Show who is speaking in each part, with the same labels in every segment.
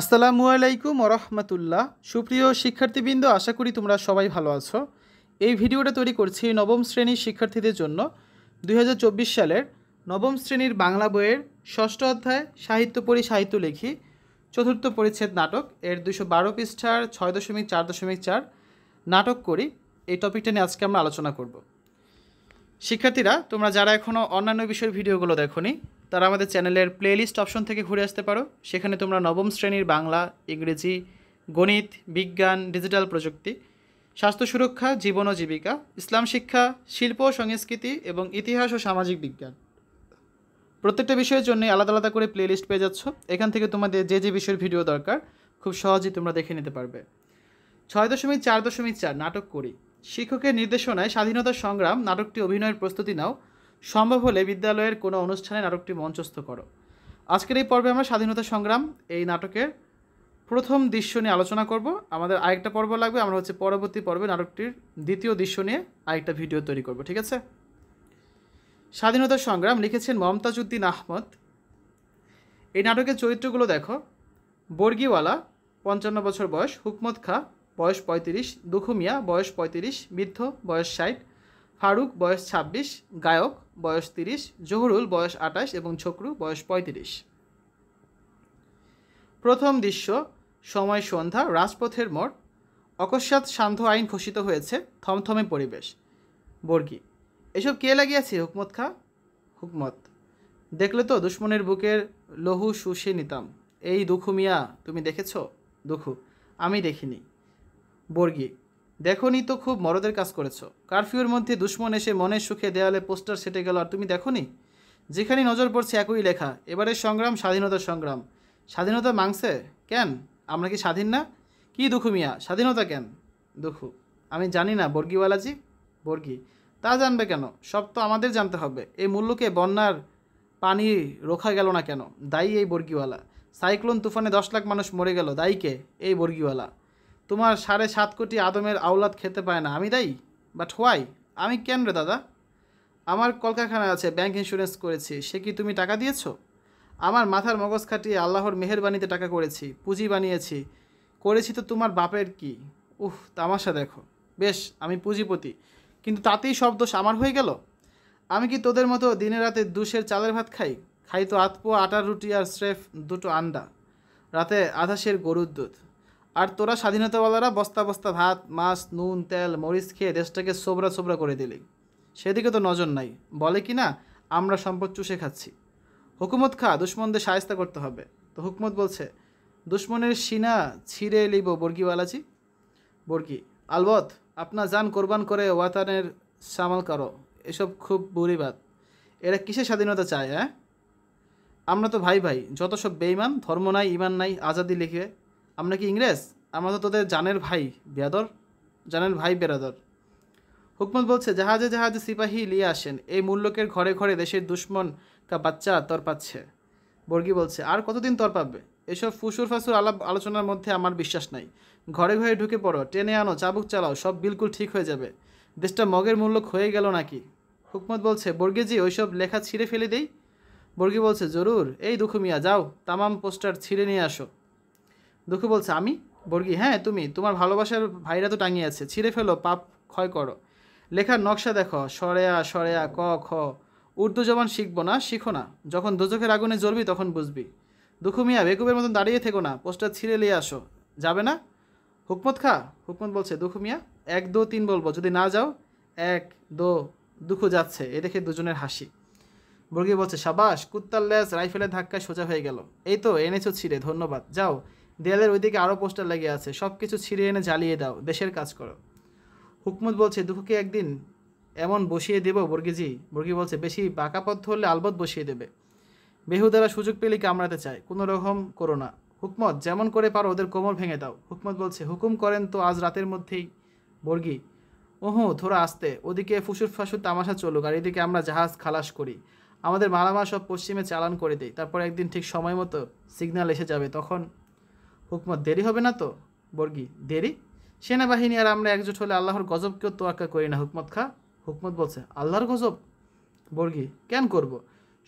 Speaker 1: আসসালামু আলাইকুম রহমতুল্লাহ সুপ্রিয় শিক্ষার্থীবৃন্দ আশা করি তোমরা সবাই ভালো আছো এই ভিডিওটা তৈরি করছি নবম শ্রেণীর শিক্ষার্থীদের জন্য দুই সালের নবম শ্রেণীর বাংলা বইয়ের ষষ্ঠ অধ্যায় সাহিত্য পড়ি সাহিত্য লেখি চতুর্থ পরিচ্ছেদ নাটক এর দুশো বারো পৃষ্ঠার ছয় দশমিক চার দশমিক চার নাটক করি এই টপিকটা নিয়ে আজকে আমরা আলোচনা করব শিক্ষার্থীরা তোমরা যারা এখনও অন্যান্য বিষয়ের ভিডিওগুলো দেখো তারা আমাদের চ্যানেলের প্লেলিস্ট অপশন থেকে ঘুরে আসতে পারো সেখানে তোমরা নবম শ্রেণীর বাংলা ইংরেজি গণিত বিজ্ঞান ডিজিটাল প্রযুক্তি স্বাস্থ্য সুরক্ষা জীবন ও জীবিকা ইসলাম শিক্ষা শিল্প সংস্কৃতি এবং ইতিহাস ও সামাজিক বিজ্ঞান প্রত্যেকটা বিষয়ের জন্য আলাদা আলাদা করে প্লেলিস্ট পেয়ে যাচ্ছ এখান থেকে তোমাদের যে যে বিষয়ের ভিডিও দরকার খুব সহজেই তোমরা দেখে নিতে পারবে ছয় দশমিক চার দশমিক চার নাটক করি শিক্ষকের নির্দেশনায় স্বাধীনতা সংগ্রাম নাটকটি অভিনয়ের প্রস্তুতি নাও সম্ভব হলে বিদ্যালয়ের কোনো অনুষ্ঠানে নাটকটি মঞ্চস্থ করো আজকের এই পর্বে আমরা স্বাধীনতা সংগ্রাম এই নাটকের প্রথম দৃশ্য নিয়ে আলোচনা করব আমাদের আরেকটা পর্ব লাগবে আমরা হচ্ছে পরবর্তী পর্বে নাটকটির দ্বিতীয় দৃশ্য নিয়ে আরেকটা ভিডিও তৈরি করব ঠিক আছে স্বাধীনতা সংগ্রাম লিখেছেন মমতাজুদ্দিন আহমদ এই নাটকের চরিত্রগুলো দেখো বর্গিওয়ালা পঞ্চান্ন বছর বয়স হুকমত খা বয়স পঁয়ত্রিশ দুখুমিয়া বয়স পঁয়ত্রিশ বৃদ্ধ বয়স ষাট ফারুক বয়স ২৬ গায়ক বয়স তিরিশ জহুরুল বয়স আঠাশ এবং ছকরু বয়স ৩৫ প্রথম দৃশ্য সময় সন্ধ্যা রাজপথের মোড় অকস্মাৎ সান্ধ্য আইন ঘোষিত হয়েছে থমথমে পরিবেশ বর্গি এসব কে লাগিয়েছে হুকমত খা হুকমত দেখলে তো দুশ্মনের বুকের লহু শুষে নিতাম এই দুখু মিয়া তুমি দেখেছ দুখু আমি দেখিনি বর্গী দেখনি তো খুব মরদের কাজ করেছো কারফিউর মধ্যে দুশ্মন এসে মনের সুখে দেয়ালে পোস্টার সেটে গেল আর তুমি দেখনি যেখানে নজর পড়ছে একই লেখা এবারের সংগ্রাম স্বাধীনতার সংগ্রাম স্বাধীনতা মাংসে কেন আমরা কি স্বাধীন না কি দুঃখ মিয়া স্বাধীনতা কেন দুঃখ আমি জানি না বর্গিওয়ালাজি বর্গি তা জানবে কেন সব তো আমাদের জানতে হবে এই মূল্যকে বন্যার পানি রোখা গেল না কেন দায়ী এই বর্গিওয়ালা সাইক্লোন তুফানে দশ লাখ মানুষ মরে গেল দায়ীকে এই বর্গিওয়ালা তোমার সাড়ে সাত কোটি আদমের আওলাদ খেতে পায় না আমি দায়ী বাট হোয়াই আমি কেন রে দাদা আমার কলকারখানা আছে ব্যাংক ইন্স্যুরেন্স করেছি সে কি তুমি টাকা দিয়েছ আমার মাথার মগজ খাটিয়ে আল্লাহর মেহরবানিতে টাকা করেছি পুঁজি বানিয়েছি করেছি তো তোমার বাপের কি উহ তামাশা দেখো বেশ আমি পুঁজিপতি কিন্তু তাতেই সব দোষ আমার হয়ে গেল আমি কি তোদের মতো দিনে রাতে দুশের চালের ভাত খাই খাই তো আতপো আটার রুটি আর স্রেফ দুটো আন্ডা রাতে আধাশের গরুর দুধ আর তোরা স্বাধীনতাওয়ালারা বস্তা বস্তা ভাত মাছ নুন তেল মরিচ খেয়ে দেশটাকে সোবরা সোবরা করে দিলি সেদিকে তো নজর নাই বলে কি না আমরা সম্পদ চুষে খাচ্ছি হুকুমত খা দুশ্মনদের সায়স্তা করতে হবে তো হুকুমত বলছে দুশ্মনের সিনা ছিঁড়ে লিব বর্গিওয়ালাজি বর্গি আলবত আপনার যান কোরবান করে ওয়াতানের সামাল করো এসব খুব বুড়িবাদ এরা কিসের স্বাধীনতা চায় হ্যাঁ আমরা তো ভাই ভাই যত সব বেইমান ধর্ম নাই ইমান নাই আজাদি লিখে আমরা কি ইংরেজ আমরা তো তোদের জানের ভাই বেয়াদর জানের ভাই বেরাদর হুকমত বলছে জাহাজে জাহাজে সিপাহী নিয়ে আসেন এই মূল্যকের ঘরে ঘরে দেশের দুশ্মন কা বাচ্চা তর পাচ্ছে বর্গি বলছে আর কতদিন তর পাবে এসব ফুসুর ফাসুর আলাপ আলোচনার মধ্যে আমার বিশ্বাস নাই ঘরে ঘরে ঢুকে পড়ো টেনে আনো চাবুক চালাও সব বিলকুল ঠিক হয়ে যাবে দেশটা মগের মূল্য হয়ে গেল নাকি হুকমত বলছে বর্গিজি ওইসব লেখা ছিঁড়ে ফেলে দেই বর্গি বলছে জরুর এই দুঃখ মিয়া যাও তামাম পোস্টার ছিঁড়ে নিয়ে আসো দুঃখ বলছে আমি বর্গি হ্যাঁ তুমি তোমার ভালোবাসার ভাইরা তো টাঙিয়ে আছে ছিঁড়ে ফেলো পাপ ক্ষয় করো লেখার নকশা দেখো সরেয়া সরেয়া ক খ উর্দু জবান শিখবো না শিখো না যখন দুচোখের আগুনে জ্বলবি তখন বুঝবি দুঃখ মিয়া বেকুবের মতন দাঁড়িয়ে থেকো না পোস্টার ছিঁড়ে নিয়ে আসো যাবে না হুকমত খা হুকমত বলছে দুঃখ মিয়া এক দো তিন বলবো যদি না যাও এক দো দুঃখু যাচ্ছে এ দেখে দুজনের হাসি বর্গি বলছে সাবাস কুত্তার ল্যাস রাইফেলের ধাক্কায় সোজা হয়ে গেল এই তো এনেছো ছিঁড়ে ধন্যবাদ যাও দেয়ালের ওইদিকে আরও পোস্টার লেগে আছে সব কিছু ছিঁড়ে এনে জ্বালিয়ে দাও দেশের কাজ করো হুকমত বলছে দুঃখকে একদিন এমন বসিয়ে দেব বর্গিজি বর্গি বলছে বেশি বাঁকাপথ পথ হলে আলবত বসিয়ে দেবে বেহুদারা সুযোগ পেলে কামড়াতে চায় কোনো রকম করো না হুকমত যেমন করে পারো ওদের কোমর ভেঙে দাও হুকমত বলছে হুকুম করেন তো আজ রাতের মধ্যেই বর্গি ওহো ধরা আসতে ওদিকে ফুসুর ফাঁসুর তামাশা চলুক আর এদিকে আমরা জাহাজ খালাস করি আমাদের মালামাল সব পশ্চিমে চালান করে দেয় তারপর একদিন ঠিক সময় মতো সিগন্যাল এসে যাবে তখন হুকমত দেরি হবে না তো বর্গি দেরি সেনাবাহিনী আর আমরা একজোট হলে আল্লাহর গজবকেও তোয়াক্কা করি না হুকমত খা হুকমত বলছে আল্লাহর গজব বর্গি কেন করব।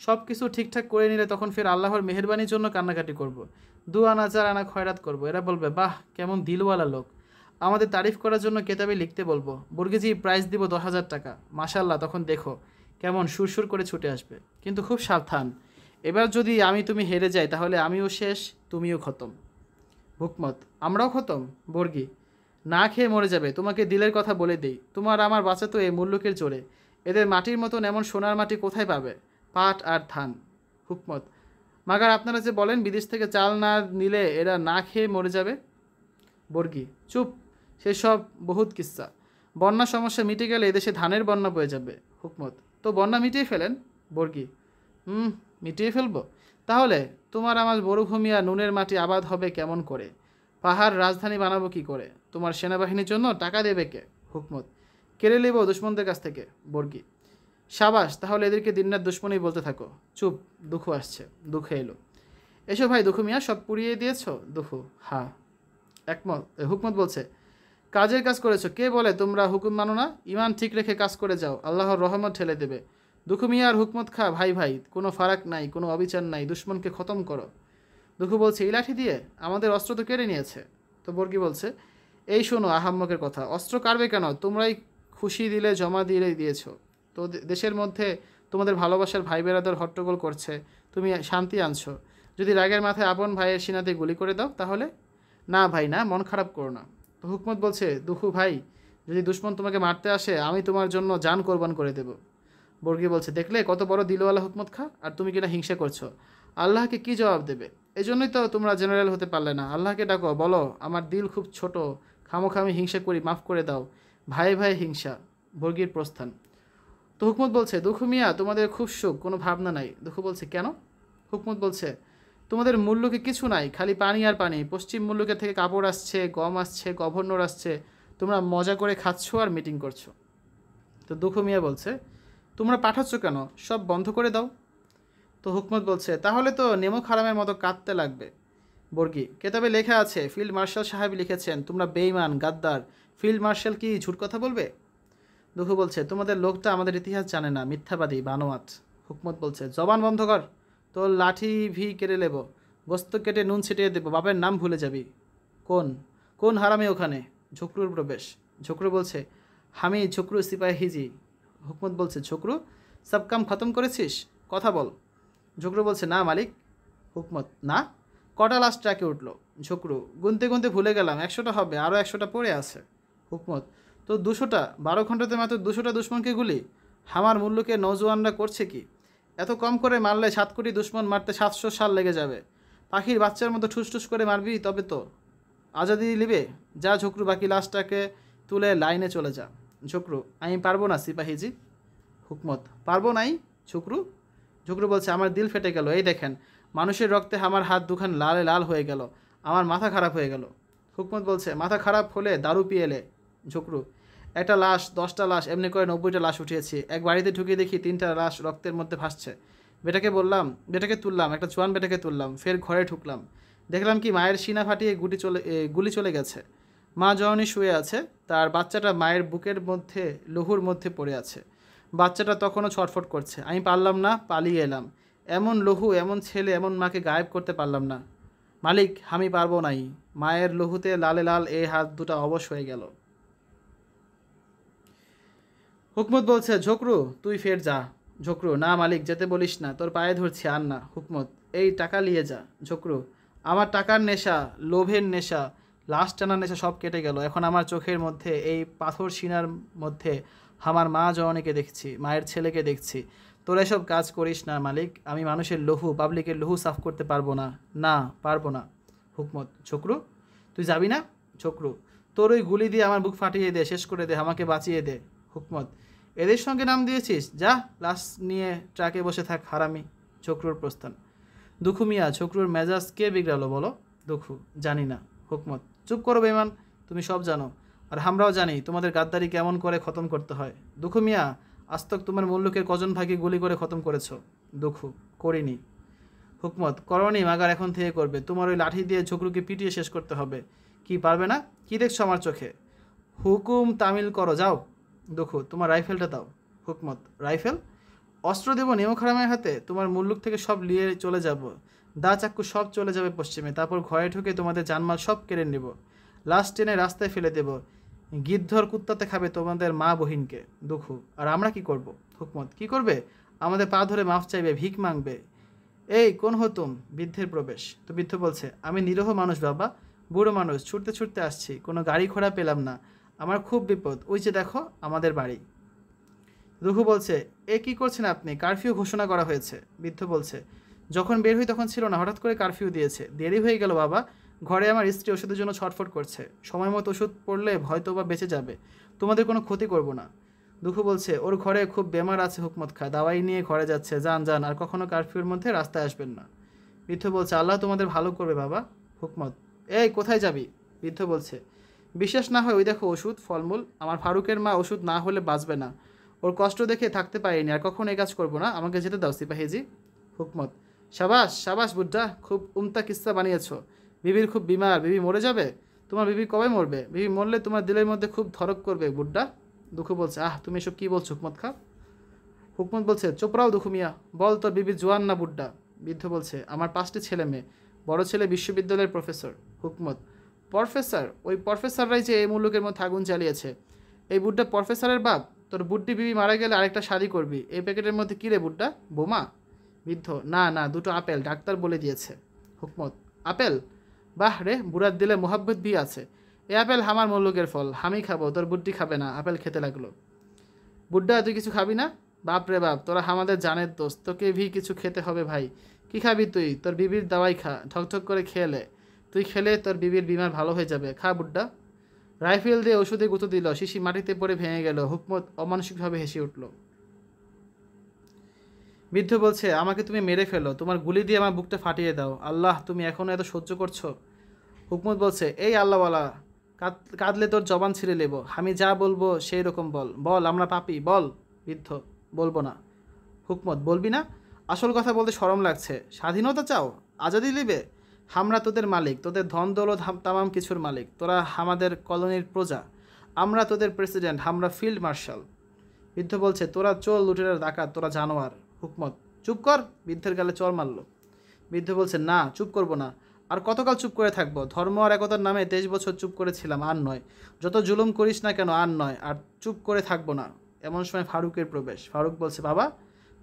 Speaker 1: সব কিছু ঠিকঠাক করে নিলে তখন ফের আল্লাহর মেহরবানির জন্য কান্নাকাটি করব। দু আনা চার আনা খয়রাত করব। এরা বলবে বাহ কেমন দিলওয়ালা লোক আমাদের তারিফ করার জন্য কেতাবে লিখতে বলবো বর্গিজি প্রাইজ দিব দশ হাজার টাকা মাসাল্লাহ তখন দেখো কেমন সুরসুর করে ছুটে আসবে কিন্তু খুব সাবধান এবার যদি আমি তুমি হেরে যাই তাহলে আমিও শেষ তুমিও খতম ভুকমত আমরাও খতম বর্গি না খেয়ে মরে যাবে তোমাকে দিলের কথা বলে দিই তোমার আমার বাঁচা তো এই মুল্লুকের জোরে এদের মাটির মতন এমন সোনার মাটি কোথায় পাবে পাট আর ধান হুকমত মাগার আপনারা যে বলেন বিদেশ থেকে চাল না নিলে এরা না খেয়ে মরে যাবে বর্গি চুপ সেসব বহুত কিস্সা বন্যা সমস্যা মিটে গেলে এদেশে ধানের বন্যা বয়ে যাবে হুকমত তো বন্যা মিটিয়ে ফেলেন বর্গি হুম মিটিয়ে ফেলবো তাহলে তোমার আমার মরুভূমি আর নুনের মাটি আবাদ হবে কেমন করে পাহাড় রাজধানী বানাবো কি করে তোমার সেনাবাহিনীর জন্য টাকা দেবে কে হুকমত কেড়ে নেব দুশ্মনদের কাছ থেকে বর্গি সাবাস তাহলে এদেরকে দিনরাত দুশ্মনই বলতে থাকো চুপ দুঃখ আসছে দুঃখে এলো এসো ভাই দুঃখ মিয়া সব পুড়িয়ে দিয়েছ দুঃখ হা একমত হুকমত বলছে কাজের কাজ করেছো কে বলে তোমরা হুকুম মানো না ইমান ঠিক রেখে কাজ করে যাও আল্লাহর রহমত ঠেলে দেবে দুঃখু মিয়া আর হুকমত খা ভাই ভাই কোনো ফারাক নাই কোনো অবিচার নাই দুশ্মনকে খতম করো দুঃখু বলছে এই লাঠি দিয়ে আমাদের অস্ত্র তো কেড়ে নিয়েছে তো বর্গি বলছে এই শোনো আহাম্মকের কথা অস্ত্র কারবে কেন তোমরাই খুশি দিলে জমা দিলে দিয়েছ তো দেশের মধ্যে তোমাদের ভালোবাসার ভাই বেড়াদের হট্টগোল করছে তুমি শান্তি আনছো যদি রাগের মাথায় আপন ভাইয়ের সিনাতে গুলি করে দাও তাহলে না ভাই না মন খারাপ করো না তো হুকমত বলছে দুখু ভাই যদি দুশ্মন তোমাকে মারতে আসে আমি তোমার জন্য যান কোরবান করে দেবো বর্গি বলছে দেখলে কত বড় দিলওয়ালা হুকমত খা আর তুমি কিনা হিংসা করছো আল্লাহকে কি জবাব দেবে এই জন্যই তো তোমরা জেনারেল হতে পারলে না আল্লাহকে ডাকো বলো আমার দিল খুব ছোট খামোখামি হিংসা করি মাফ করে দাও ভাই ভাই হিংসা বর্গির প্রস্থান তো হুকমত বলছে দুঃখ মিয়া তোমাদের খুব সুখ কোনো ভাবনা নাই দুঃখ বলছে কেন হুকমত বলছে তোমাদের মূল্যকে কিছু নাই খালি পানি আর পানি পশ্চিম মূল্যকের থেকে কাপড় আসছে গম আসছে গভর্নর আসছে তোমরা মজা করে খাচ্ছ আর মিটিং করছো তো দুঃখ মিয়া বলছে তোমরা পাঠাচ্ছ কেন সব বন্ধ করে দাও তো হুকমত বলছে তাহলে তো নেমো খারামের মতো কাঁদতে লাগবে বর্গি কেতাবে লেখা আছে ফিল্ড মার্শাল সাহেব লিখেছেন তোমরা বেইমান গাদ্দার ফিল্ড মার্শাল কি ঝুট কথা বলবে দুঃখ বলছে তোমাদের লোকটা আমাদের ইতিহাস জানে না মিথ্যাবাদী বানোয়াত হুকমত বলছে জবান বন্ধ কর তোর লাঠি ভি কেড়ে নেব গোস্ত কেটে নুন ছিটিয়ে দেবো বাপের নাম ভুলে যাবি কোন কোন হারামে ওখানে ঝুকরুর প্রবেশ ঝুকরু বলছে হামি ঝুকরু সিপাহিজি হুকমত বলছে ঝুকরু সব কাম খতম করেছিস কথা বল ঝুকরু বলছে না মালিক হুকমত না কটা লাস্ট ট্রাকে উঠলো ঝুকরু গুনতে গুনতে ভুলে গেলাম একশোটা হবে আরও একশোটা পড়ে আছে হুকমত তো দুশোটা বারো ঘন্টাতে মাত্র দুশোটা দুশ্মনকে গুলি হামার মূল্যকে নজওয়ানরা করছে কি এত কম করে মারলে সাত কোটি দুশ্মন মারতে সাতশো সাল লেগে যাবে পাখির বাচ্চার মতো ঠুসঠুস করে মারবি তবে তো আজাদি লিবে যা ঝুকরু বাকি লাশটাকে তুলে লাইনে চলে যা ঝুকরু আমি পারবো না সিপাহিজি হুকমত পারবো নাই ঝুকরু ঝুকরু বলছে আমার দিল ফেটে গেল এই দেখেন মানুষের রক্তে আমার হাত দুখান লালে লাল হয়ে গেল আমার মাথা খারাপ হয়ে গেল হুকমত বলছে মাথা খারাপ হলে দারু পিয়েলে ঝুকরু একটা লাশ দশটা লাশ এমনি করে নব্বইটা লাশ উঠিয়েছি এক বাড়িতে ঢুকিয়ে দেখি তিনটা লাশ রক্তের মধ্যে ভাসছে বেটাকে বললাম বেটাকে তুললাম একটা চুয়ান বেটাকে তুললাম ফের ঘরে ঢুকলাম দেখলাম কি মায়ের সিনা ফাটিয়ে গুটি চলে গুলি চলে গেছে মা জননী শুয়ে আছে তার বাচ্চাটা মায়ের বুকের মধ্যে লহুর মধ্যে পড়ে আছে বাচ্চাটা তখনও ছটফট করছে আমি পারলাম না পালিয়ে এলাম এমন লহু এমন ছেলে এমন মাকে গায়েব করতে পারলাম না মালিক আমি পারবো নাই মায়ের লহুতে লালে লাল এই হাত দুটা অবশ হয়ে গেল হুকমত বলছে ঝোকরু তুই ফের যা ঝোকরু না মালিক যেতে বলিস না তোর পায়ে ধরছি আর না হুকমত এই টাকা নিয়ে যা ঝোকরু আমার টাকার নেশা লোভের নেশা লাশ টানার নেশা সব কেটে গেল এখন আমার চোখের মধ্যে এই পাথর সিনার মধ্যে আমার মা জওয়ানিকে দেখছি মায়ের ছেলেকে দেখছি তোরা এসব কাজ করিস না মালিক আমি মানুষের লহু পাবলিকের লহু সাফ করতে পারবো না না পারবো না হুকমত ছোকরু তুই যাবি না ছোকরু তোর ওই গুলি দিয়ে আমার বুক ফাটিয়ে দে শেষ করে দে আমাকে বাঁচিয়ে দে হুকমত এদের সঙ্গে নাম দিয়েছিস যা লাশ নিয়ে ট্রাকে বসে থাক হারামি ছোকরুর প্রস্থান দুখু মিয়া ছোকরুর মেজাজ কে বিগড়ালো বলো দুখু জানি না হুকমত চুপ করো বেমান তুমি সব জানো আর আমরাও জানি তোমাদের গাদ্দারি কেমন করে খতম করতে হয় দুঃখ মিয়া আস্তক তোমার মুল্লুকের কজন ভাগে গুলি করে খতম করেছ দুঃখ করিনি হুকমত করনি মাগার এখন থেকে করবে তোমার ওই লাঠি দিয়ে ঝুকরুকে পিটিয়ে শেষ করতে হবে কি পারবে না কি দেখছো আমার চোখে হুকুম তামিল করো যাও দুঃখ তোমার রাইফেলটা দাও হুকমত রাইফেল অস্ত্র দেব নেমখারামের হাতে তোমার মুল্লুক থেকে সব নিয়ে চলে যাব দা চাক্কু সব চলে যাবে পশ্চিমে তারপর ঘরে ঢুকে তোমাদের জানমাল সব কেড়ে নেব লাস্ট টেনে রাস্তায় ফেলে দেব গিদ্ধর কুত্তাতে খাবে তোমাদের মা বহিনকে দুঃখ আর আমরা কি করব হুকমত কি করবে আমাদের পা ধরে মাফ চাইবে ভিক মাংবে এই কোন হতুম বৃদ্ধের প্রবেশ তো বৃদ্ধ বলছে আমি নিরহ মানুষ বাবা বুড়ো মানুষ ছুটতে ছুটতে আসছি কোনো গাড়ি ঘোড়া পেলাম না আমার খুব বিপদ ওই যে দেখো আমাদের বাড়ি দুঃখু বলছে এ কি করছেন আপনি কারফিউ ঘোষণা করা হয়েছে বৃদ্ধ বলছে যখন বের হই তখন ছিল না হঠাৎ করে কারফিউ দিয়েছে দেরি হয়ে গেল বাবা ঘরে আমার স্ত্রী ওষুধের জন্য ছটফট করছে সময় মতো ওষুধ পড়লে হয়তো বা বেঁচে যাবে তোমাদের কোনো ক্ষতি করব না দুঃখ বলছে ওর ঘরে খুব বেমার আছে হুকমত খা দাওয়াই নিয়ে ঘরে যাচ্ছে যান যান আর কখনো কারফিউর মধ্যে রাস্তায় আসবেন না বৃদ্ধ বলছে আল্লাহ তোমাদের ভালো করবে বাবা হুকমত এই কোথায় যাবি বৃদ্ধ বলছে বিশ্বাস না হয় ওই দেখো ওষুধ ফলমূল আমার ফারুকের মা ওষুধ না হলে বাঁচবে না ওর কষ্ট দেখে থাকতে পারিনি আর কখন এই কাজ করবো না আমাকে যেতে দাও সিপাহিজি হুকমত সাবাস সাবাস বুড্ডা খুব উমতা কিস্তা বানিয়েছ বিবির খুব বিমার বিবি মরে যাবে তোমার বিবি কবে মরবে বিবি মরলে তোমার দিলের মধ্যে খুব ধরক করবে বুড্ডা দুঃখ বলছে আহ তুমি এসব কী বলছো হুকমত খা হুকমত বলছে চোপড়াও দুঃখ মিয়া বল তোর বিবি জোয়ান না বুড্ডা বৃদ্ধ বলছে আমার পাঁচটি ছেলে মেয়ে বড় ছেলে বিশ্ববিদ্যালয়ের প্রফেসর হুকমত প্রফেসর ওই প্রফেসররাই যে এই মুলুকের মধ্যে আগুন জ্বালিয়েছে এই বুড্ডা প্রফেসরের বাপ তোর বুড্ডি বিবি মারা গেলে আরেকটা শাড়ি করবি এই প্যাকেটের মধ্যে কী রে বুড্ডা বোমা বৃদ্ধ না না দুটো আপেল ডাক্তার বলে দিয়েছে হুকমত আপেল বাহ রে বুড়ার দিলে মোহাব্বত ভি আছে এ আপেল হামার মল্লুকের ফল আমি খাবো তোর বুদ্ধি খাবে না আপেল খেতে লাগলো বুড্ডা তুই কিছু খাবি না বাপ রে বাপ তোরা আমাদের জানের দোষ তোকে ভি কিছু খেতে হবে ভাই কী খাবি তুই তোর বিবির দাওয়াই খা ঠকঠক করে খেলে তুই খেলে তোর বিবির বিমার ভালো হয়ে যাবে খা বুড্ডা রাইফেল দিয়ে ওষুধে গুঁতো দিল শিশি মাটিতে পড়ে ভেঙে গেল হুকমত অমানসিকভাবে হেসে উঠল বৃদ্ধ বলছে আমাকে তুমি মেরে ফেলো তোমার গুলি দিয়ে আমার বুকটা ফাটিয়ে দাও আল্লাহ তুমি এখনও এত সহ্য করছো হুকমত বলছে এই আল্লাহওয়ালা কাঁদলে তোর জবান ছিঁড়ে নেব আমি যা বলবো সেই রকম বল বল আমরা পাপি বল বৃদ্ধ বলবো না হুকমত বলবি না আসল কথা বলতে সরম লাগছে স্বাধীনতা চাও আজাদি লিবে আমরা তোদের মালিক তোদের ধন দৌলত তামাম কিছুর মালিক তোরা আমাদের কলোনির প্রজা আমরা তোদের প্রেসিডেন্ট আমরা ফিল্ড মার্শাল বৃদ্ধ বলছে তোরা চোর লুটেরার ডাকাত তোরা জানোয়ার হুকমত চুপ কর বৃদ্ধের গালে চর মারল বৃদ্ধ বলছে না চুপ করব না আর কতকাল চুপ করে থাকবো ধর্ম আর একতার নামে তেইশ বছর চুপ করেছিলাম আর নয় যত জুলুম করিস না কেন আর নয় আর চুপ করে থাকবো না এমন সময় ফারুকের প্রবেশ ফারুক বলছে বাবা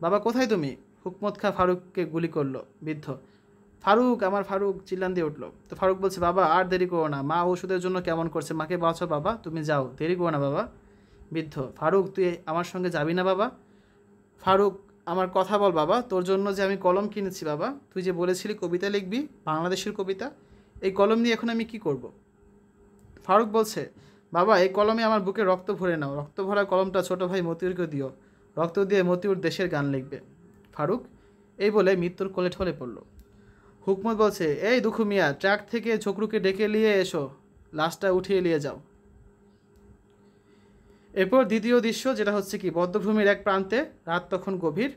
Speaker 1: বাবা কোথায় তুমি হুকমত খা ফারুককে গুলি করলো বৃদ্ধ ফারুক আমার ফারুক চিল্লান দিয়ে উঠলো তো ফারুক বলছে বাবা আর দেরি করো না মা ওষুধের জন্য কেমন করছে মাকে বাঁচো বাবা তুমি যাও দেরি করো না বাবা বৃদ্ধ ফারুক তুই আমার সঙ্গে যাবি না বাবা ফারুক আমার কথা বল বাবা তোর জন্য যে আমি কলম কিনেছি বাবা তুই যে বলেছিলি কবিতা লিখবি বাংলাদেশের কবিতা এই কলম নিয়ে এখন আমি কি করব। ফারুক বলছে বাবা এই কলমে আমার বুকে রক্ত ভরে নাও রক্ত ভরা কলমটা ছোটো ভাই মতিউরকে দিও রক্ত দিয়ে মতিউর দেশের গান লিখবে ফারুক এই বলে মৃত্যুর কোলে ঠলে পড়ল হুকমত বলছে এই দুঃখ মিয়া ট্রাক থেকে ছোকরুকে ডেকে নিয়ে এসো লাশটা উঠিয়ে নিয়ে যাও এরপর দ্বিতীয় দৃশ্য যেটা হচ্ছে কি বদ্ধভূমির এক প্রান্তে রাত তখন গভীর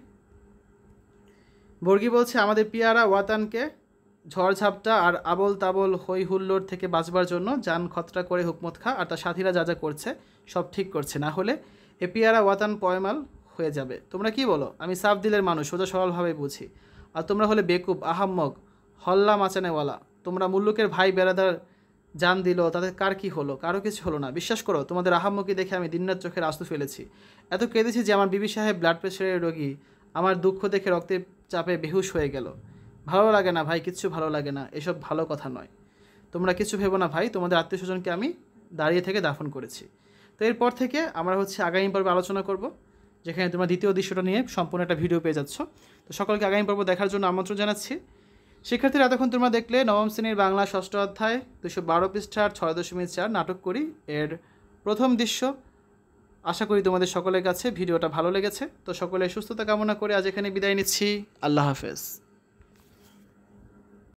Speaker 1: বর্গী বলছে আমাদের পিয়ারা ওয়াতানকে ঝড়ঝাপটা আর আবল তাবল হই হুল্লোর থেকে বাঁচবার জন্য যান খতরা করে হুকমত খা আর তার সাথীরা যা যা করছে সব ঠিক করছে না হলে এ পিয়ারা ওয়াতান পয়মাল হয়ে যাবে তোমরা কি বলো আমি সাফ দিলের মানুষ সোজা সরলভাবে বুঝি আর তোমরা হলে বেকুব আহাম্মক হল্লা মাচানেওয়ালা তোমরা মুল্লুকের ভাই বেড়াদার জান দিল তাদের কার কি হলো কারো কিছু হলো না বিশ্বাস করো তোমাদের আহাম্মকি দেখে আমি দিনরাত চোখের আস্তু ফেলেছি এত কেঁদেছি যে আমার বিবি সাহেব ব্লাড প্রেশারের রোগী আমার দুঃখ দেখে রক্তের চাপে বেহুশ হয়ে গেল ভালো লাগে না ভাই কিচ্ছু ভালো লাগে না এসব ভালো কথা নয় তোমরা কিছু ভেবো না ভাই তোমাদের আত্মীয় স্বজনকে আমি দাঁড়িয়ে থেকে দাফন করেছি তো এরপর থেকে আমরা হচ্ছে আগামী পর্বে আলোচনা করব যেখানে তোমরা দ্বিতীয় দৃশ্যটা নিয়ে সম্পূর্ণ একটা ভিডিও পেয়ে যাচ্ছ তো সকলকে আগামী পর্ব দেখার জন্য আমন্ত্রণ জানাচ্ছি শিক্ষার্থীরা এতক্ষণ তোমরা দেখলে নবম শ্রেণীর বাংলা ষষ্ঠ অধ্যায় দুশো বারো পৃষ্ঠার ছয় দশমিক চার নাটক করি এর প্রথম দৃশ্য আশা করি তোমাদের সকলের কাছে ভিডিওটা ভালো লেগেছে তো সকলে সুস্থতা কামনা করে আজ এখানে বিদায় নিচ্ছি আল্লাহ হাফেজ